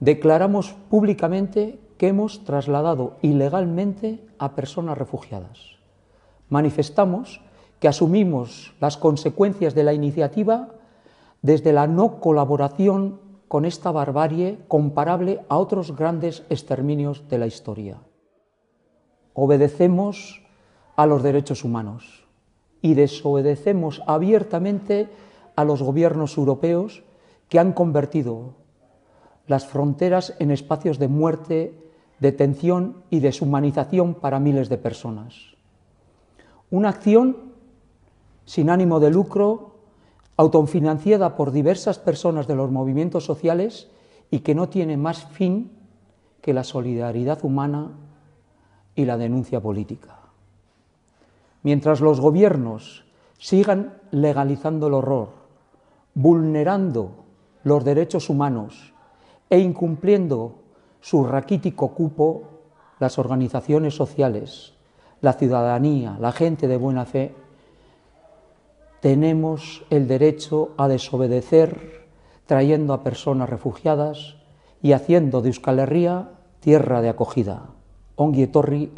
Declaramos públicamente que hemos trasladado ilegalmente a personas refugiadas. Manifestamos que asumimos las consecuencias de la iniciativa desde la no colaboración con esta barbarie comparable a otros grandes exterminios de la historia. Obedecemos a los derechos humanos y desobedecemos abiertamente a los gobiernos europeos que han convertido las fronteras en espacios de muerte, detención y deshumanización para miles de personas. Una acción sin ánimo de lucro, autofinanciada por diversas personas de los movimientos sociales y que no tiene más fin que la solidaridad humana y la denuncia política. Mientras los gobiernos sigan legalizando el horror, vulnerando los derechos humanos, e incumpliendo su raquítico cupo las organizaciones sociales, la ciudadanía, la gente de buena fe, tenemos el derecho a desobedecer trayendo a personas refugiadas y haciendo de Euskal Herria tierra de acogida. Ongietorri